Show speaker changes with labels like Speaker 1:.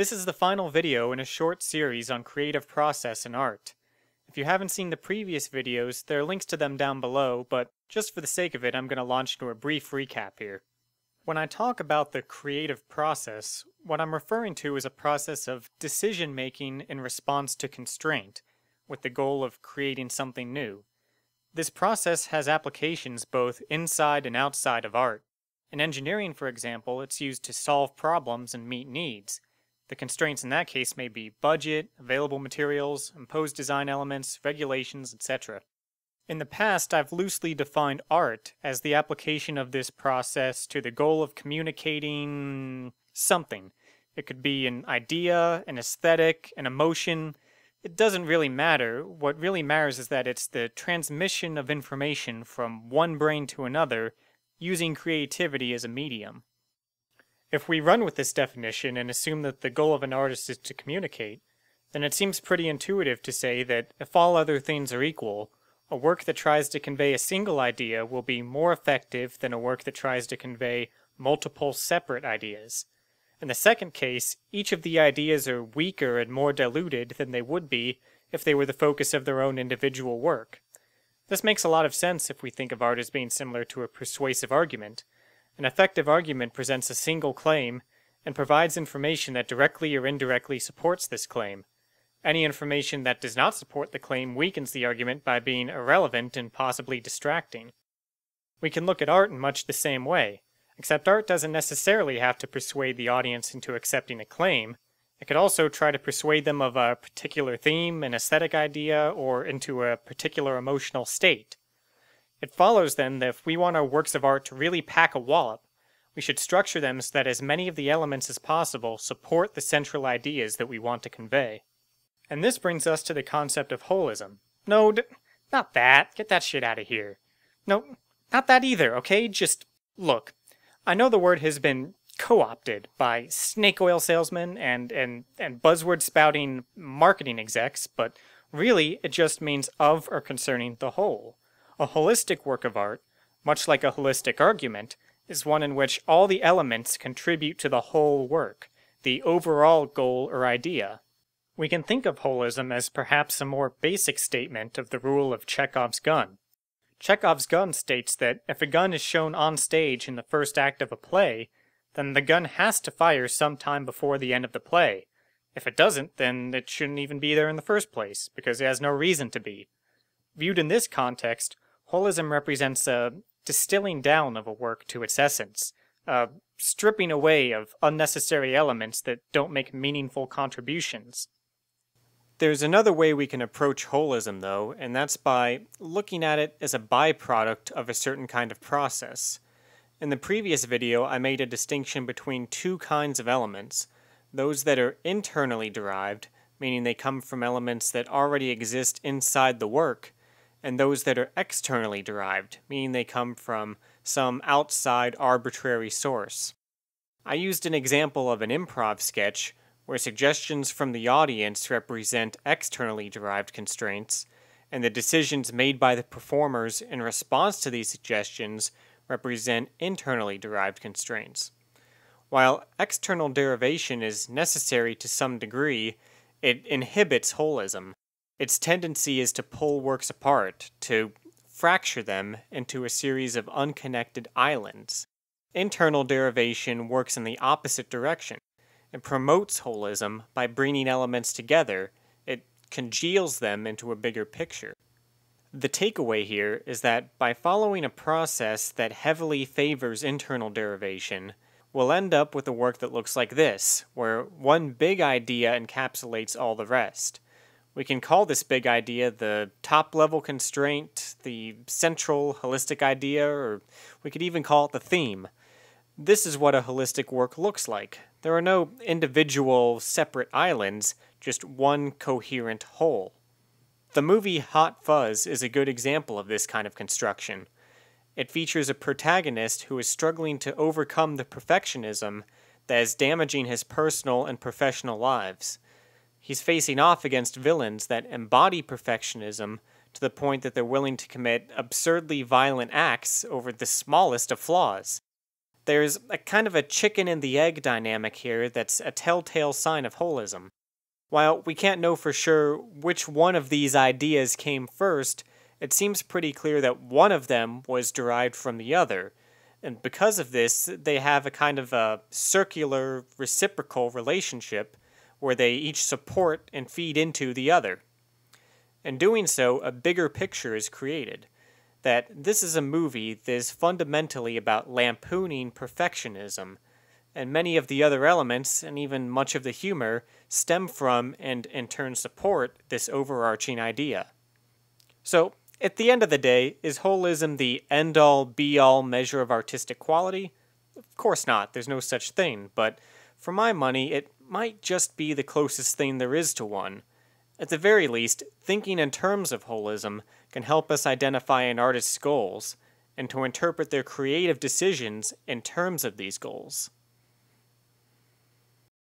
Speaker 1: This is the final video in a short series on creative process in art. If you haven't seen the previous videos, there are links to them down below, but just for the sake of it, I'm going to launch into a brief recap here. When I talk about the creative process, what I'm referring to is a process of decision making in response to constraint, with the goal of creating something new. This process has applications both inside and outside of art. In engineering, for example, it's used to solve problems and meet needs. The constraints in that case may be budget, available materials, imposed design elements, regulations, etc. In the past, I've loosely defined art as the application of this process to the goal of communicating something. It could be an idea, an aesthetic, an emotion. It doesn't really matter. What really matters is that it's the transmission of information from one brain to another using creativity as a medium. If we run with this definition and assume that the goal of an artist is to communicate, then it seems pretty intuitive to say that if all other things are equal, a work that tries to convey a single idea will be more effective than a work that tries to convey multiple separate ideas. In the second case, each of the ideas are weaker and more diluted than they would be if they were the focus of their own individual work. This makes a lot of sense if we think of art as being similar to a persuasive argument, an effective argument presents a single claim and provides information that directly or indirectly supports this claim. Any information that does not support the claim weakens the argument by being irrelevant and possibly distracting. We can look at art in much the same way, except art doesn't necessarily have to persuade the audience into accepting a claim. It could also try to persuade them of a particular theme, an aesthetic idea, or into a particular emotional state. It follows then that if we want our works of art to really pack a wallop, we should structure them so that as many of the elements as possible support the central ideas that we want to convey. And this brings us to the concept of holism. No, not that. Get that shit out of here. No, not that either, okay? Just look. I know the word has been co-opted by snake oil salesmen and, and, and buzzword spouting marketing execs, but really it just means of or concerning the whole. A holistic work of art, much like a holistic argument, is one in which all the elements contribute to the whole work, the overall goal or idea. We can think of holism as perhaps a more basic statement of the rule of Chekhov's gun. Chekhov's gun states that if a gun is shown on stage in the first act of a play, then the gun has to fire sometime before the end of the play. If it doesn't, then it shouldn't even be there in the first place, because it has no reason to be. Viewed in this context, Holism represents a distilling down of a work to its essence, a stripping away of unnecessary elements that don't make meaningful contributions. There's another way we can approach holism, though, and that's by looking at it as a byproduct of a certain kind of process. In the previous video, I made a distinction between two kinds of elements those that are internally derived, meaning they come from elements that already exist inside the work, and those that are externally derived, meaning they come from some outside arbitrary source. I used an example of an improv sketch where suggestions from the audience represent externally derived constraints, and the decisions made by the performers in response to these suggestions represent internally derived constraints. While external derivation is necessary to some degree, it inhibits holism, its tendency is to pull works apart, to fracture them into a series of unconnected islands. Internal derivation works in the opposite direction. It promotes holism by bringing elements together, it congeals them into a bigger picture. The takeaway here is that by following a process that heavily favors internal derivation, we'll end up with a work that looks like this, where one big idea encapsulates all the rest. We can call this big idea the top level constraint, the central holistic idea, or we could even call it the theme. This is what a holistic work looks like. There are no individual, separate islands, just one coherent whole. The movie Hot Fuzz is a good example of this kind of construction. It features a protagonist who is struggling to overcome the perfectionism that is damaging his personal and professional lives. He's facing off against villains that embody perfectionism to the point that they're willing to commit absurdly violent acts over the smallest of flaws. There's a kind of a chicken and the egg dynamic here that's a telltale sign of holism. While we can't know for sure which one of these ideas came first, it seems pretty clear that one of them was derived from the other, and because of this, they have a kind of a circular, reciprocal relationship where they each support and feed into the other. In doing so, a bigger picture is created that this is a movie that is fundamentally about lampooning perfectionism, and many of the other elements, and even much of the humor, stem from and in turn support this overarching idea. So, at the end of the day, is holism the end all be all measure of artistic quality? Of course not, there's no such thing, but for my money, it might just be the closest thing there is to one. At the very least, thinking in terms of holism can help us identify an artist's goals and to interpret their creative decisions in terms of these goals.